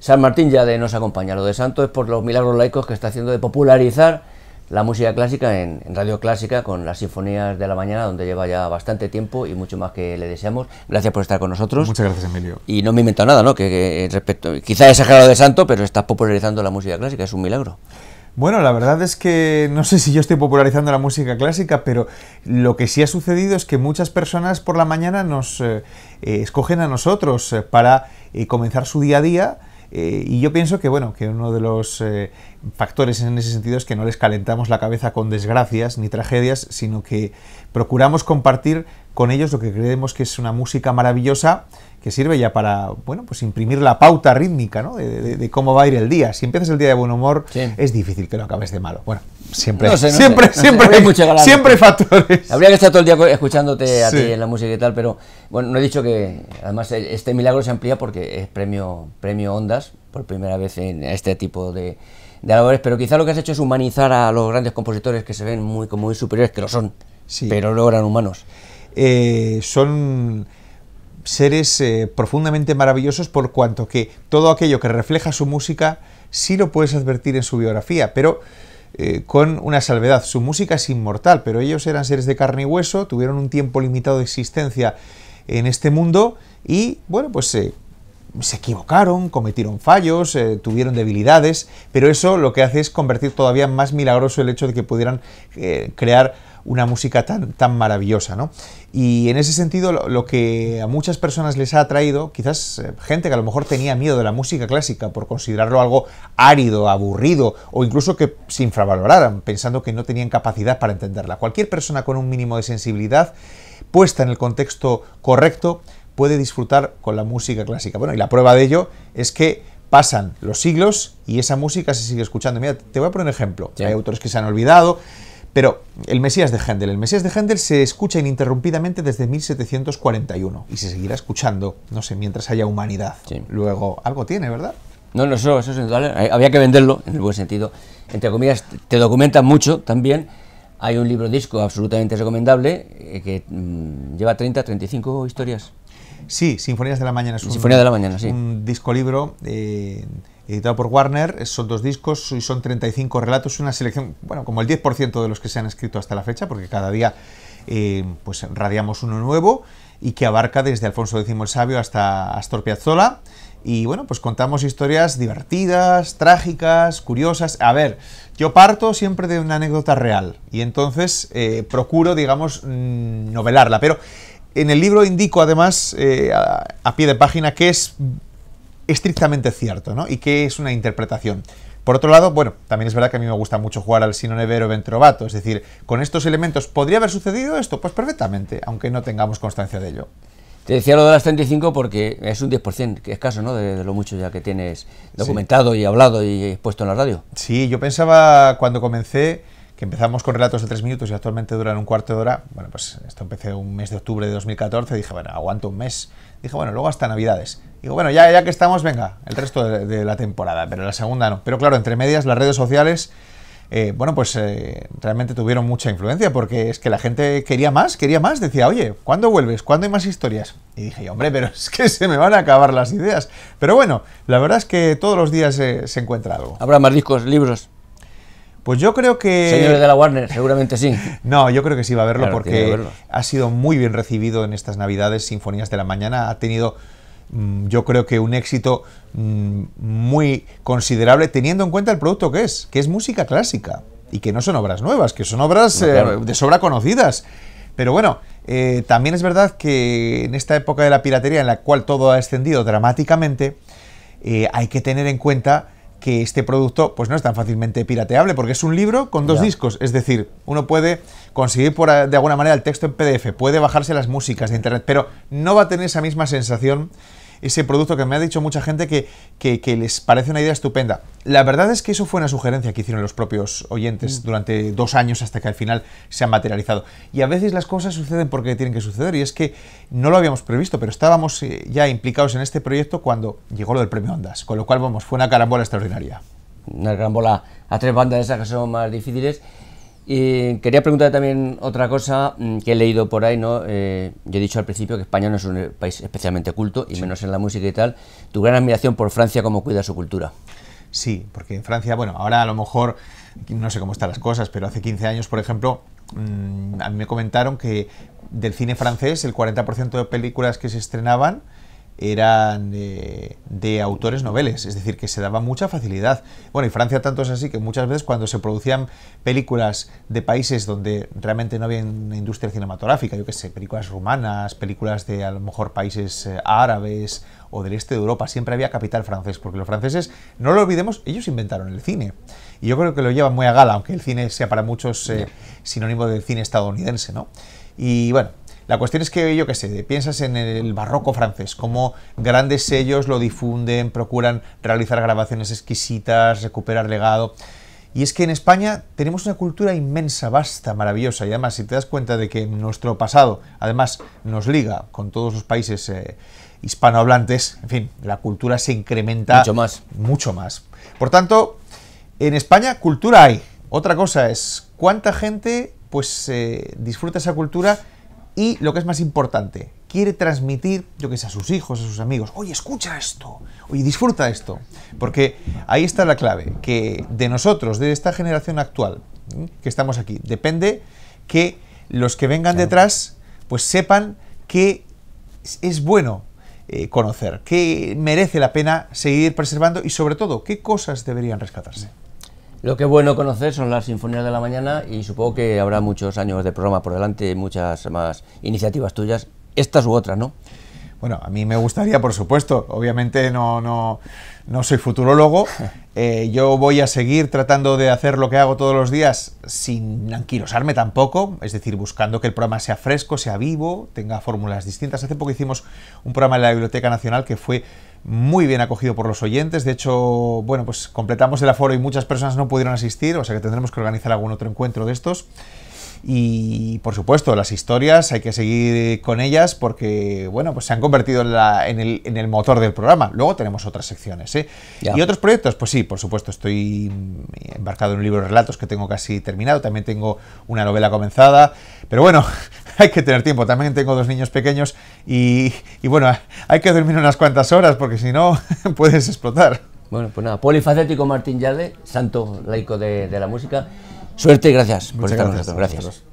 San Martín ya de nos acompaña. Lo de Santo es por los milagros laicos que está haciendo de popularizar la música clásica en, Radio Clásica con las sinfonías de la mañana, donde lleva ya bastante tiempo y mucho más que le deseamos. Gracias por estar con nosotros. Muchas gracias, Emilio. Y no me invento nada, ¿no? Que, respecto, quizá es exagerado de santo, pero estás popularizando la música clásica, es un milagro. Bueno, la verdad es que no sé si yo estoy popularizando la música clásica, pero lo que sí ha sucedido es que muchas personas por la mañana nos eh, eh, escogen a nosotros eh, para comenzar su día a día eh, y yo pienso que, bueno, que uno de los eh, factores en ese sentido es que no les calentamos la cabeza con desgracias ni tragedias, sino que procuramos compartir con ellos lo que creemos que es una música maravillosa que sirve ya para, bueno, pues imprimir la pauta rítmica, De, cómo va a ir el día. Si empiezas el día de buen humor, es difícil que lo acabes de malo. Bueno, siempre, siempre, siempre, hay, siempre factores. Habría que estar todo el día escuchándote a ti en la música y tal, pero bueno, no he dicho que, además, e-, este milagro se amplía porque es premio, premio Ondas, por primera vez en este tipo de, labores, pero quizá lo que has hecho es humanizar a los grandes compositores que se ven muy, como muy superiores, que lo son, sí. pero logran humanos. Eh, son seres eh, profundamente maravillosos por cuanto que todo aquello que refleja su música sí lo puedes advertir en su biografía, pero eh, con una salvedad. Su música es inmortal, pero ellos eran seres de carne y hueso, tuvieron un tiempo limitado de existencia en este mundo y, bueno, pues se equivocaron, cometieron fallos, eh, tuvieron debilidades, pero eso lo que hace es convertir todavía más milagroso el hecho de que pudieran eh, crear una música tan, maravillosa, ¿no? Y en ese sentido, lo, lo, que a muchas personas les ha atraído, quizás eh, gente que a lo mejor tenía miedo de la música clásica por considerarlo algo árido, aburrido, o incluso que se infravaloraran, pensando que no tenían capacidad para entenderla. Cualquier persona con un mínimo de sensibilidad, puesta en el contexto correcto, puede disfrutar con la música clásica. Bueno, y la prueba de ello es que pasan los siglos y esa música se sigue escuchando. Mira, te voy a poner un ejemplo. Hay autores que se han olvidado, pero el Mesías de Händel. El Mesías de Händel se escucha ininterrumpidamente desde 1741 y se seguirá escuchando, no sé, mientras haya humanidad. Luego, algo tiene, ¿verdad? No, no, eso, eso es indudable. Eh, había que venderlo, en el buen sentido. Entre comillas, te documenta mucho también. Hay un libro disco absolutamente recomendable eh, que mm, lleva 30, 35 historias. Sí, Sinfonías de la Mañana es un, de la Mañana, un disco libro eh, editado por Warner. Son dos discos y son 35 relatos, una selección, bueno, como el 10% de los que se han escrito hasta la fecha, porque cada día eh, pues radiamos uno nuevo y que abarca desde Alfonso X el Sabio hasta Astor Piazzolla. Y bueno, pues contamos historias divertidas, trágicas, curiosas. A ver, yo parto siempre de una anécdota real y entonces eh, procuro, digamos, mm, novelarla. Pero en el libro indico además, eh, a, pie de página, que es estrictamente cierto ¿no? y que es una interpretación. Por otro lado, bueno, también es verdad que a mí me gusta mucho jugar al sino nevero ventrovato, es decir, con estos elementos, ¿podría haber sucedido esto? Pues perfectamente, aunque no tengamos constancia de ello. Te decía lo de las 35 porque es un 10% que es caso, ¿no? De, lo mucho ya que tienes documentado y hablado y expuesto en la radio. Sí, yo pensaba cuando comencé que empezamos con relatos de tres minutos y actualmente duran un cuarto de hora, bueno, pues esto empecé un mes de octubre de 2014, dije, bueno, aguanto un mes. Dije, bueno, luego hasta Navidades. Digo, bueno, ya, ya que estamos, venga, el resto de, la temporada, pero la segunda no. Pero claro, entre medias, las redes sociales, eh, bueno, pues eh, realmente tuvieron mucha influencia porque es que la gente quería más, quería más, decía, oye, ¿cuándo vuelves? ¿Cuándo hay más historias? Y dije, hombre, pero es que se me van a acabar las ideas. Pero bueno, la verdad es que todos los días eh, se encuentra algo. Habrá más discos, libros. Pues yo creo que... Señores de la Warner, seguramente sí. no, yo creo que sí va a verlo porque ha sido muy bien recibido en estas Navidades Sinfonías de la Mañana. Ha tenido mm, yo creo que un éxito mm, muy considerable teniendo en cuenta el producto que es, que es música clásica y que no son obras nuevas, que son obras eh, de sobra conocidas. Pero bueno, eh, también es verdad que en esta época de la piratería en la cual todo ha extendido dramáticamente, eh, hay que tener en cuenta que este producto pues no es tan fácilmente pirateable porque es un libro con dos discos, es decir, uno puede conseguir por, de alguna manera el texto en PDF, puede bajarse las músicas de internet, pero no va a tener esa misma sensación ese producto que me ha dicho mucha gente que, que, les parece una idea estupenda. La verdad es que eso fue una sugerencia que hicieron los propios oyentes mm. durante dos años hasta que al final se han materializado. Y a veces las cosas suceden porque tienen que suceder y es que no lo habíamos previsto, pero estábamos eh, ya implicados en este proyecto cuando llegó lo del premio Ondas, con lo cual, vamos, fue una carambola extraordinaria. Una carambola a tres bandas esas que son más difíciles y quería preguntar también otra cosa mm, que he leído por ahí, ¿no? Eh, yo he dicho al principio que España no es un país especialmente culto, y menos en la música y tal. Tu gran admiración por Francia, cómo cuida su cultura. Sí, porque en Francia, bueno, ahora a lo mejor, no sé cómo están las cosas, pero hace 15 años, por ejemplo, mm, a mí me comentaron que del cine francés el 40% de películas que se estrenaban eran eh, de autores noveles, es decir, que se daba mucha facilidad. Bueno, y Francia tanto es así que muchas veces cuando se producían películas de países donde realmente no había una industria cinematográfica, yo qué sé, películas rumanas, películas de a lo mejor países eh, árabes o del este de Europa, siempre había capital francés, porque los franceses, no lo olvidemos, ellos inventaron el cine. Y yo creo que lo llevan muy a gala, aunque el cine sea para muchos eh, sinónimo del cine estadounidense, ¿no? Y bueno, la cuestión es que, yo qué sé, piensas en el barroco francés, cómo grandes sellos lo difunden, procuran realizar grabaciones exquisitas, recuperar legado. Y es que en España tenemos una cultura inmensa, vasta, maravillosa. Y además, si te das cuenta de que nuestro pasado, además, nos liga con todos los países eh, hispanohablantes, en fin, la cultura se incrementa. Mucho más. Mucho más. Por tanto, en España cultura hay. Otra cosa es cuánta gente pues eh, disfruta esa cultura y lo que es más importante, quiere transmitir, yo que sé, a sus hijos, a sus amigos, oye, escucha esto, oye, disfruta esto. Porque ahí está la clave, que de nosotros, de esta generación actual, que estamos aquí, depende que los que vengan detrás, pues sepan que es bueno eh, conocer, que merece la pena seguir preservando y sobre todo, qué cosas deberían rescatarse. Lo que es bueno conocer son las sinfonías de la mañana y supongo que habrá muchos años de programa por delante, muchas más iniciativas tuyas, estas u otras, ¿no? Bueno, a mí me gustaría, por supuesto. Obviamente no, no, no soy futurologo. Eh, yo voy a seguir tratando de hacer lo que hago todos los días sin anquilosarme tampoco, es decir, buscando que el programa sea fresco, sea vivo, tenga fórmulas distintas. Hace poco hicimos un programa en la Biblioteca Nacional que fue muy bien acogido por los oyentes. De hecho, bueno, pues completamos el aforo y muchas personas no pudieron asistir, o sea que tendremos que organizar algún otro encuentro de estos. Y por supuesto, las historias hay que seguir con ellas porque, bueno, pues se han convertido en, el, motor del programa. Luego tenemos otras secciones. ¿eh? ¿Y otros proyectos? Pues sí, por supuesto, estoy embarcado en un libro de relatos que tengo casi terminado. También tengo una novela comenzada. Pero bueno, hay que tener tiempo. También tengo dos niños pequeños y, y bueno, hay que dormir unas cuantas horas porque si no puedes explotar. Bueno, pues nada, polifacético Martín Yade, santo laico de, de la música. Suerte y gracias por estar con nosotros. Gracias.